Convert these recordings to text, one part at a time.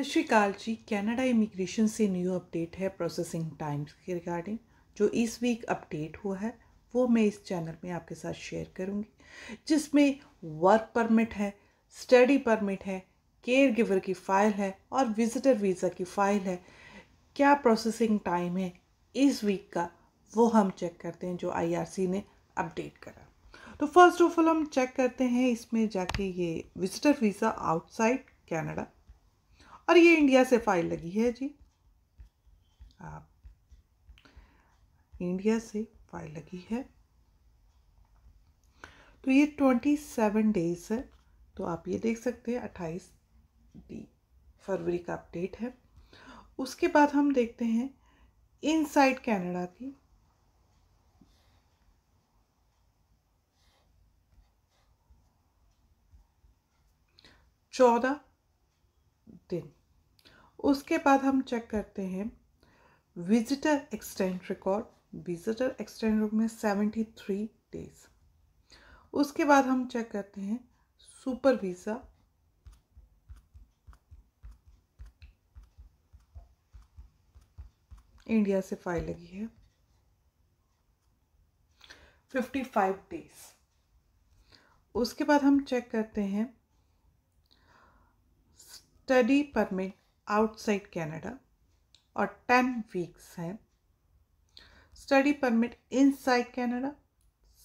सत Sri Akal ji Canada immigration से new update है प्रोसेसिंग टाइम्स के रिगार्डिंग जो इस वीक अपडेट हुआ है वो मैं इस चैनल में आपके साथ शेयर करूँगी जिसमें वर्क परमिट है स्टडी परमिट है केयर गिवर की फ़ाइल है और विज़िटर वीज़ा की फ़ाइल है क्या प्रोसेसिंग टाइम है इस वीक का वो हम चेक करते हैं जो आई ने अपडेट करा तो फर्स्ट ऑफ ऑल हम चेक करते हैं इसमें जाके ये विज़िटर वीज़ा आउटसाइड कैनेडा और ये इंडिया से फाइल लगी है जी आप इंडिया से फाइल लगी है तो ये ट्वेंटी सेवन डेज है तो आप ये देख सकते हैं अट्ठाईस फरवरी का अपडेट है उसके बाद हम देखते हैं इनसाइड कनाडा की चौदह दिन उसके बाद हम चेक करते हैं visitor extend record visitor extend में सेवेंटी थ्री डेज उसके बाद हम चेक करते हैं सुपर वीज़ा इंडिया से फाइल लगी है फिफ्टी फाइव डेज उसके बाद हम चेक करते हैं स्टडी परमिट आउटसाइड कैनेडा और टेन वीक्स है study permit inside Canada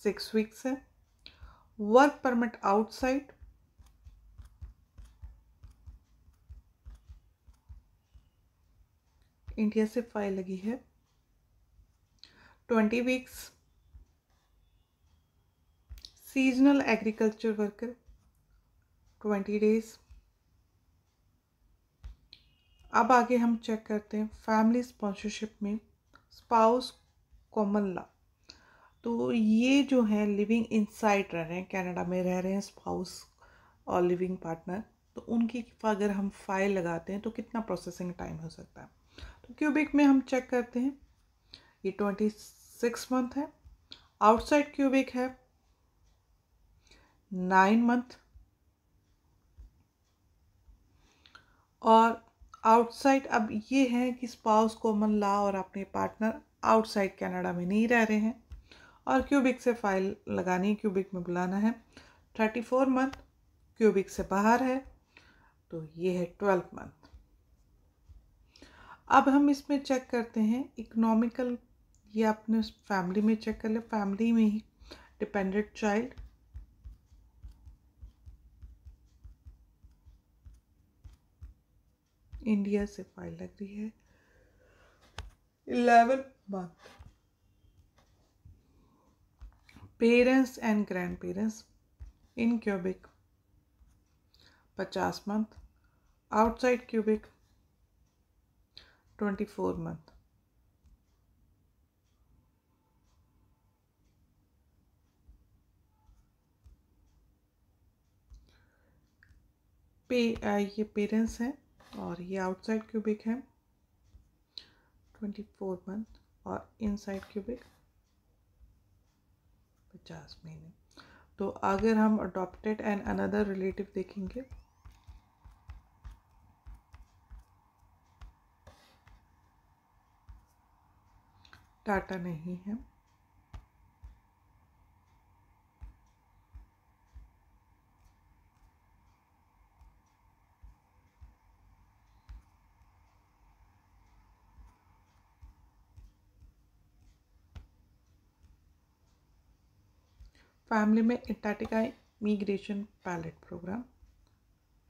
six weeks है वर्क परमिट आउटसाइड इंडिया से फाइल लगी है twenty weeks seasonal agriculture worker twenty days अब आगे हम चेक करते हैं फैमिली स्पॉन्सरशिप में स्पाउस कॉमन तो ये जो है लिविंग इनसाइड रह रहे हैं कनाडा में रह रहे हैं स्पाउस और लिविंग पार्टनर तो उनकी अगर हम फाइल लगाते हैं तो कितना प्रोसेसिंग टाइम हो सकता है तो क्यूबिक में हम चेक करते हैं ये ट्वेंटी सिक्स मंथ है आउटसाइड क्यूबिक है नाइन मंथ और आउटसाइड अब ये है कि स्पाउस कॉमन ला और अपने पार्टनर आउटसाइड कनाडा में नहीं रह रहे हैं और क्यूबिक से फाइल लगानी है क्यूबिक में बुलाना है थर्टी फोर मंथ क्यूबिक से बाहर है तो ये है ट्वेल्व मंथ अब हम इसमें चेक करते हैं इकोनॉमिकल ये अपने फैमिली में चेक कर ले फैमिली में ही डिपेंडेंट चाइल्ड इंडिया से फाइल लग रही है eleven month parents and grandparents in Quebec पचास month outside Quebec twenty four month पे ये पेरेंट्स हैं और ये आउटसाइड क्यूबिक है ट्वेंटी फोर मंथ और इनसाइड क्यूबिक पचास महीने तो अगर हम अडोप्टेड एंड अनदर रिलेटिव देखेंगे टाटा नहीं है फैमिली में इटाटी immigration pilot program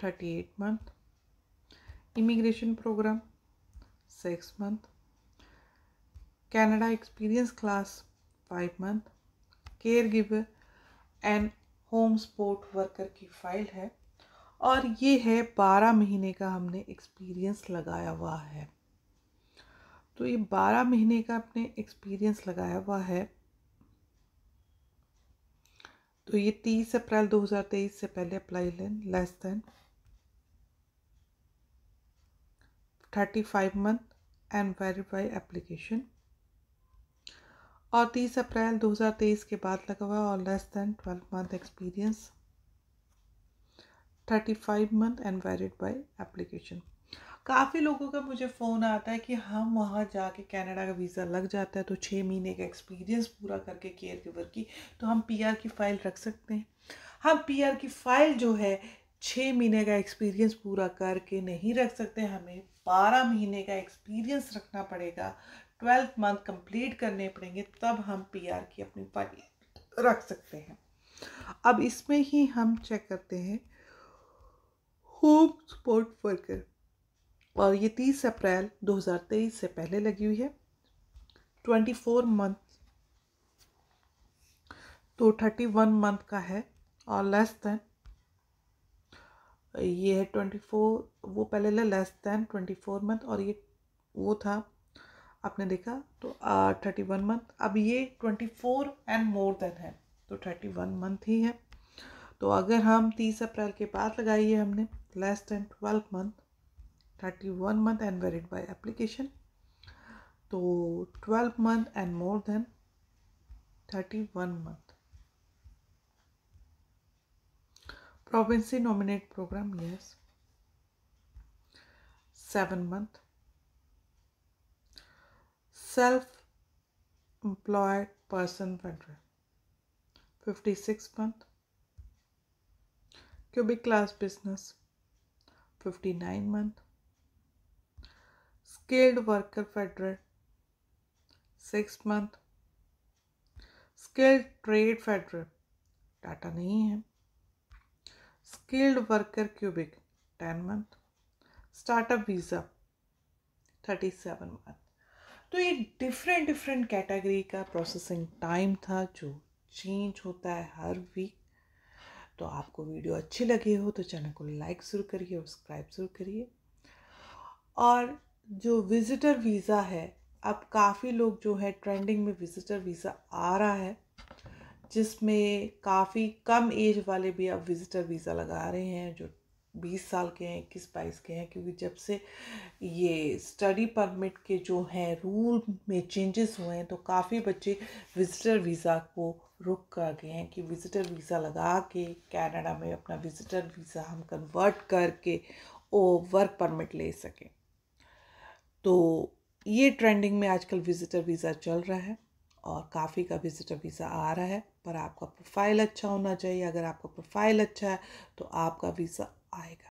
thirty eight month immigration program six month Canada experience class five month caregiver and home support worker की फ़ाइल है और ये है बारह महीने का हमने एक्सपीरियंस लगाया हुआ है तो ये बारह महीने का अपने एक्सपीरियंस लगाया हुआ है तो ये तीस अप्रैल 2023 से पहले अप्लाई लें less than thirty five month and verify application और तीस अप्रैल 2023 के बाद लगा हुआ और less than twelve month experience thirty five month and varied by application काफ़ी लोगों का मुझे फ़ोन आता है कि हम वहाँ जाके कनाडा का वीज़ा लग जाता है तो छः महीने का एक्सपीरियंस पूरा करके केयर गिवर की तो हम पीआर की फ़ाइल रख सकते हैं हम पीआर की फ़ाइल जो है छः महीने का एक्सपीरियंस पूरा करके नहीं रख सकते हमें बारह महीने का एक्सपीरियंस रखना पड़ेगा ट्वेल्थ मंथ कंप्लीट करने पड़ेंगे तब हम पीआर की अपनी फाइल रख सकते हैं अब इसमें ही हम चेक करते हैं होम स्पोर्ट वर्कर और ये तीस अप्रैल 2023 से पहले लगी हुई है ट्वेंटी फोर मंथ तो थर्टी वन मंथ का है और लेस देन ये है ट्वेंटी फोर वो पहले ले less than twenty four month और ये वो था आपने देखा तो थर्टी वन मंथ अब ये twenty four and more than है तो थर्टी वन मंथ ही है तो अगर हम तीस अप्रैल के बाद लगाइए हमने less than twelve month thirty one month and varied by application so 12 month and more than 31 month province nominate program yes 7 month self employed person federal 56 month cubic class business 59 month skilled worker federal six month skilled trade federal टाटा नहीं है skilled worker Quebec ten month startup visa thirty seven month तो ये different different category का processing time था जो change होता है हर वीक तो आपको वीडियो अच्छी लगी हो तो चैनल को लाइक ज़रूर करिए सब्सक्राइब ज़रूर करिए और जो विज़िटर वीज़ा है अब काफ़ी लोग जो है ट्रेंडिंग में विज़िटर वीज़ा आ रहा है जिसमें काफ़ी कम एज वाले भी अब विज़िटर वीज़ा लगा रहे हैं जो बीस साल के हैं इक्कीस बाईस के हैं क्योंकि जब से ये स्टडी परमिट के जो हैं रूल में चेंजेस हुए हैं तो काफ़ी बच्चे विज़िटर वीज़ा को रुक कर गए हैं कि विज़िटर वीज़ा लगा के कनाडा में अपना विज़िटर वीज़ा हम कन्वर्ट करके ओ वर्क परमिट ले सकें तो ये ट्रेंडिंग में आजकल विज़िटर वीज़ा चल रहा है और काफ़ी का विज़िटर वीज़ा आ रहा है पर आपका प्रोफाइल अच्छा होना चाहिए अगर आपका प्रोफाइल अच्छा है तो आपका वीज़ा आएगा